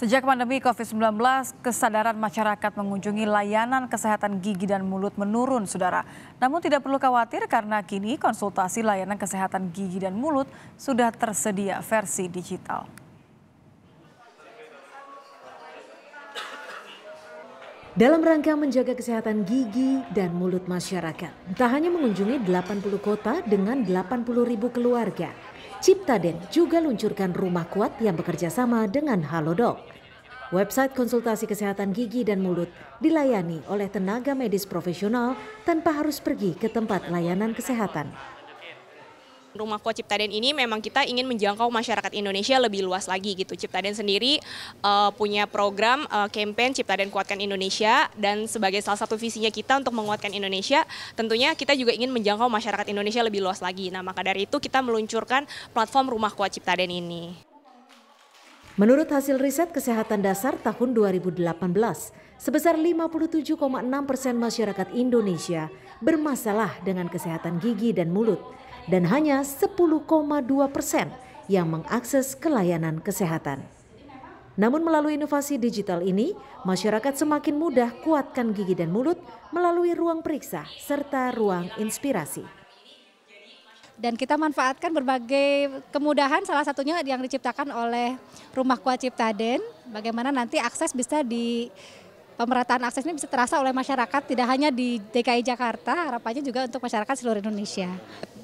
Sejak pandemi COVID-19, kesadaran masyarakat mengunjungi layanan kesehatan gigi dan mulut menurun, Saudara. Namun tidak perlu khawatir karena kini konsultasi layanan kesehatan gigi dan mulut sudah tersedia versi digital. Dalam rangka menjaga kesehatan gigi dan mulut masyarakat, tak hanya mengunjungi 80 kota dengan 80 ribu keluarga, Ciptaden juga luncurkan rumah kuat yang bekerja sama dengan Halodoc. Website konsultasi kesehatan gigi dan mulut dilayani oleh tenaga medis profesional tanpa harus pergi ke tempat layanan kesehatan. Rumah Kuat Ciptaden ini memang kita ingin menjangkau masyarakat Indonesia lebih luas lagi gitu. Ciptaden sendiri uh, punya program uh, campaign Ciptaden Kuatkan Indonesia dan sebagai salah satu visinya kita untuk menguatkan Indonesia, tentunya kita juga ingin menjangkau masyarakat Indonesia lebih luas lagi. Nah, maka dari itu kita meluncurkan platform Rumah Kuat Ciptaden ini. Menurut hasil riset kesehatan dasar tahun 2018, sebesar 57,6 persen masyarakat Indonesia bermasalah dengan kesehatan gigi dan mulut dan hanya 10,2 persen yang mengakses kelayanan kesehatan. Namun melalui inovasi digital ini, masyarakat semakin mudah kuatkan gigi dan mulut melalui ruang periksa serta ruang inspirasi. Dan kita manfaatkan berbagai kemudahan salah satunya yang diciptakan oleh Rumah Kuat Ciptaden. Bagaimana nanti akses bisa di pemerataan akses ini bisa terasa oleh masyarakat tidak hanya di DKI Jakarta, harapannya juga untuk masyarakat seluruh Indonesia.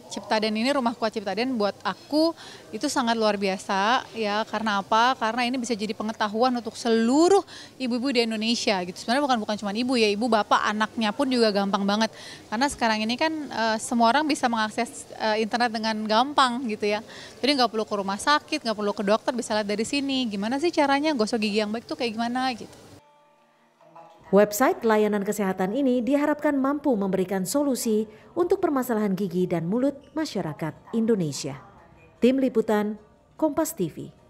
Ciptaden ini rumah kuat Ciptaden buat aku itu sangat luar biasa ya karena apa? Karena ini bisa jadi pengetahuan untuk seluruh ibu-ibu di Indonesia gitu. Sebenarnya bukan bukan cuma ibu ya, ibu bapak anaknya pun juga gampang banget. Karena sekarang ini kan e, semua orang bisa mengakses e, internet dengan gampang gitu ya. Jadi nggak perlu ke rumah sakit, nggak perlu ke dokter, bisa lihat dari sini. Gimana sih caranya gosok gigi yang baik tuh kayak gimana gitu. Website layanan kesehatan ini diharapkan mampu memberikan solusi untuk permasalahan gigi dan mulut masyarakat Indonesia. Tim Liputan Kompas TV